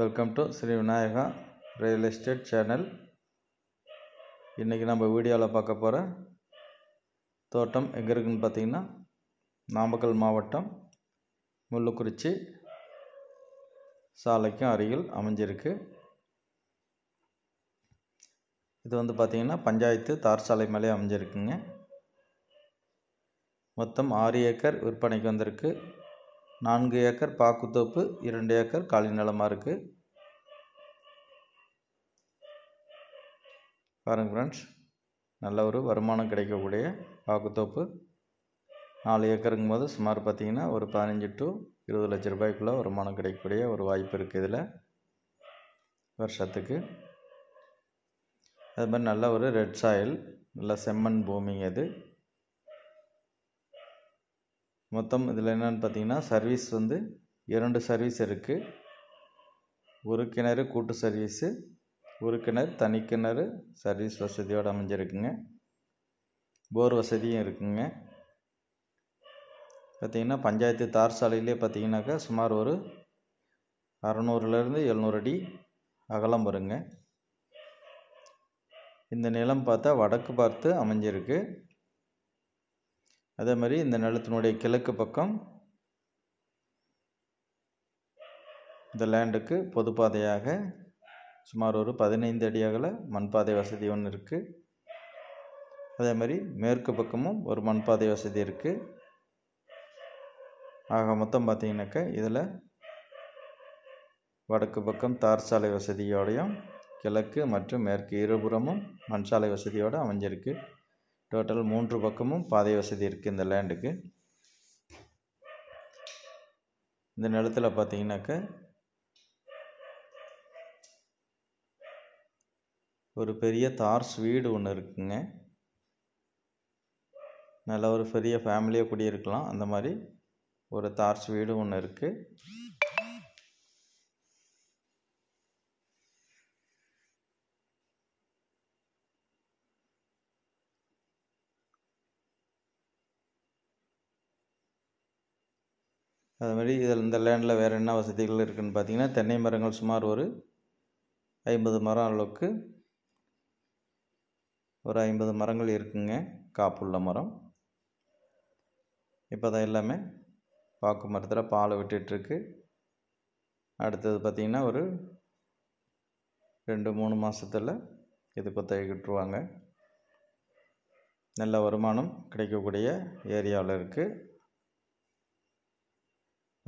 welcome to Shri Vinayaka real estate channel இன்றைக்கி நம்ம வீடியோவில் பார்க்க போகிற தோட்டம் எங்கே இருக்குதுன்னு பார்த்தீங்கன்னா நாமக்கல் மாவட்டம் முள்ளுக்குறிச்சி சாலைக்கும் அருகில் அமைஞ்சிருக்கு இது வந்து பார்த்திங்கன்னா பஞ்சாயத்து தார் சாலை மேலே அமைஞ்சிருக்குங்க மொத்தம் ஆறு ஏக்கர் விற்பனைக்கு வந்திருக்கு நான்கு ஏக்கர் பாக்குத்தோப்பு இரண்டு ஏக்கர் காலி நிலமாக இருக்குது பாருங்கள் ஃப்ரெண்ட்ஸ் நல்ல ஒரு வருமானம் கிடைக்கக்கூடிய பாக்குத்தோப்பு நாலு ஏக்கருங்கும் போது சுமார் பார்த்திங்கன்னா ஒரு பதினஞ்சு டு இருபது லட்ச ரூபாய்க்குள்ளே வருமானம் கிடைக்கக்கூடிய ஒரு வாய்ப்பு இருக்குது இதில் வருஷத்துக்கு அது மாதிரி நல்ல ஒரு ரெட் சாயில் நல்ல செம்மண் பூமிங்க இது மொத்தம் இதில் என்னென்னு பார்த்தீங்கன்னா சர்வீஸ் வந்து இரண்டு சர்வீஸ் இருக்குது ஒரு கிணறு கூட்டு சர்வீஸு ஒரு கிணறு தனி கிணறு சர்வீஸ் வசதியோடு அமைஞ்சிருக்குங்க போர் வசதியும் இருக்குங்க பார்த்திங்கன்னா பஞ்சாயத்து தார் சாலையிலே பார்த்திங்கனாக்கா சுமார் ஒரு அறநூறுலேருந்து எழுநூறு அடி அகலம் வருங்க இந்த நிலம் பார்த்தா வடக்கு பார்த்து அமைஞ்சிருக்கு அதே மாதிரி இந்த நிலத்தினுடைய கிழக்கு பக்கம் இந்த லேண்டுக்கு பொதுப்பாதையாக சுமார் ஒரு பதினைந்து அடி மண்பாதை வசதி ஒன்று இருக்குது அதே மாதிரி மேற்கு பக்கமும் ஒரு மண்பாதை வசதி இருக்குது ஆக மொத்தம் பார்த்திங்கனாக்கா இதில் வடக்கு பக்கம் தார் சாலை வசதியோடையும் கிழக்கு மற்றும் மேற்கு இருபுறமும் மண் சாலை வசதியோடு அமைஞ்சிருக்கு டோட்டல் மூன்று பக்கமும் பாதை வசதி இருக்குது இந்த லேண்டுக்கு இந்த நிலத்தில் பார்த்தீங்கன்னாக்க ஒரு பெரிய தார்ஸ் வீடு ஒன்று இருக்குங்க நல்ல ஒரு பெரிய ஃபேமிலியாக குடியிருக்கலாம் அந்த மாதிரி ஒரு தார்ஸ் வீடு ஒன்று இருக்குது அதுமாரி இதில் இந்த லேண்டில் வேறு என்ன வசதிகள் இருக்குதுன்னு பார்த்தீங்கன்னா தென்னை மரங்கள் சுமார் ஒரு ஐம்பது மரம் அளவுக்கு ஒரு ஐம்பது மரங்கள் இருக்குங்க காப்புள்ள மரம் இப்போ தான் எல்லாமே பாக்கு மரத்தில் பால் விட்டுட்டுருக்கு அடுத்தது பார்த்திங்கன்னா ஒரு ரெண்டு மூணு மாதத்தில் இது கட்டுருவாங்க நல்ல வருமானம் கிடைக்கக்கூடிய ஏரியாவில் இருக்குது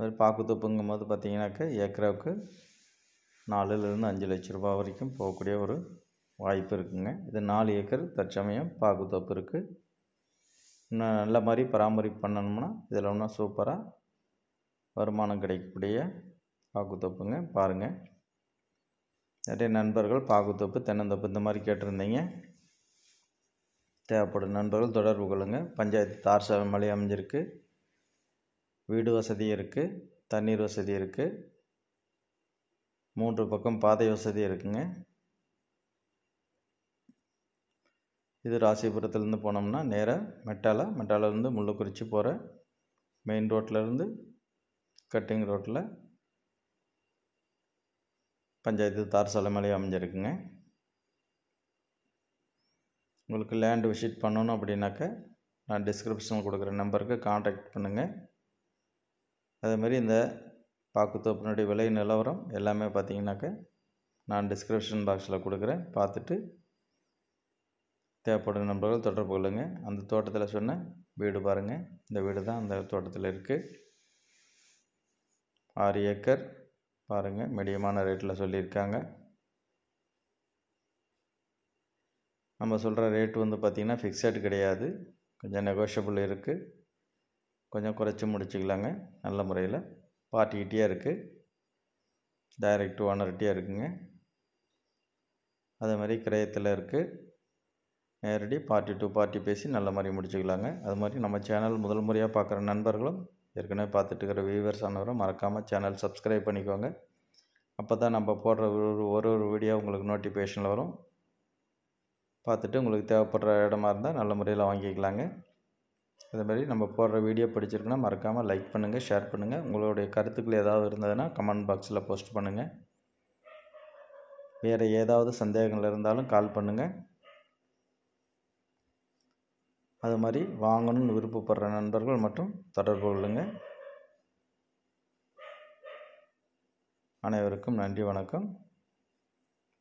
அது பாக்குத்தொப்புங்கும் போது பார்த்திங்கனாக்கா ஏக்கராவுக்கு நாலுலேருந்து அஞ்சு லட்ச ரூபா வரைக்கும் போகக்கூடிய ஒரு வாய்ப்பு இருக்குங்க இது நாலு ஏக்கர் தற்சமயம் பாக்குத்தோப்பு இருக்குது இன்னும் நல்ல மாதிரி பராமரிப்பு பண்ணணும்னா இதில் ஒன்றும் சூப்பராக வருமானம் கிடைக்கக்கூடிய பாக்குத்தோப்புங்க பாருங்கள் நிறைய நண்பர்கள் பாக்குத்தோப்பு தென்னந்தோப்பு இந்த மாதிரி கேட்டிருந்தீங்க தேவைப்படும் நண்பர்கள் தொடர்பு கொள்ளுங்கள் பஞ்சாயத்து தார்சாலை மலை அமைஞ்சிருக்கு வீடு வசதி இருக்குது தண்ணீர் வசதி இருக்குது மூன்று பக்கம் பாதை வசதி இருக்குங்க இது ராசிபுரத்துலேருந்து போனோம்னா நேராக மெட்டாலா மெட்டாலேருந்து முள்ளுக்குறிச்சி போகிற மெயின் ரோட்டிலேருந்து கட்டிங் ரோட்டில் பஞ்சாயத்து தார் சாலைமலை அமைஞ்சிருக்குங்க உங்களுக்கு லேண்டு விசிட் பண்ணணும் அப்படின்னாக்க நான் டிஸ்கிரிப்ஷனில் கொடுக்குற நம்பருக்கு காண்டாக்ட் பண்ணுங்கள் அதேமாரி இந்த பாக்குத்தோப்பினுடைய விலை நிலவரம் எல்லாமே பார்த்தீங்கன்னாக்க நான் டிஸ்கிரிப்ஷன் பாக்ஸில் கொடுக்குறேன் பார்த்துட்டு தேவைப்படும் நண்பர்கள் தொடர்பு கொள்ளுங்கள் அந்த தோட்டத்தில் சொன்ன வீடு பாருங்கள் இந்த வீடு தான் அந்த தோட்டத்தில் இருக்குது ஆறு ஏக்கர் பாருங்கள் மீடியமான ரேட்டில் சொல்லியிருக்காங்க நம்ம சொல்கிற ரேட் வந்து பார்த்திங்கன்னா ஃபிக்ஸட் கிடையாது கொஞ்சம் நெகோஷியபிள் இருக்குது கொஞ்சம் குறைச்சி முடிச்சுக்கலாங்க நல்ல முறையில் பார்ட்டிக்கிட்டே இருக்குது டைரக்ட் ஓனர்கிட்டே இருக்குங்க அதே மாதிரி கிரயத்தில் இருக்குது நேரடி பார்ட்டி டூ பார்ட்டி பேசி நல்ல மாதிரி முடிச்சுக்கலாங்க அது மாதிரி நம்ம சேனல் முதல் முறையாக பார்க்குற நண்பர்களும் ஏற்கனவே பார்த்துட்டு இருக்கிற வியூவர்ஸ் ஆனவரும் மறக்காமல் சேனல் சப்ஸ்கிரைப் பண்ணிக்கோங்க அப்போ தான் நம்ம போடுற ஒரு ஒரு ஒரு வீடியோ உங்களுக்கு நோட்டிஃபிகேஷனில் வரும் பார்த்துட்டு உங்களுக்கு தேவைப்படுற இடமா இருந்தால் நல்ல முறையில் வாங்கிக்கலாங்க அதேமாதிரி நம்ம போடுற வீடியோ பிடிச்சிருக்குன்னா மறக்காமல் லைக் பண்ணுங்கள் ஷேர் பண்ணுங்கள் உங்களுடைய கருத்துக்கள் ஏதாவது இருந்ததுன்னா கமெண்ட் பாக்ஸில் போஸ்ட் பண்ணுங்கள் வேறு ஏதாவது சந்தேகங்கள் இருந்தாலும் கால் பண்ணுங்கள் அது மாதிரி வாங்கணும்னு விருப்பப்படுற நண்பர்கள் மட்டும் தொடர்பு கொள்ளுங்கள் அனைவருக்கும் நன்றி வணக்கம்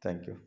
தேங்க்யூ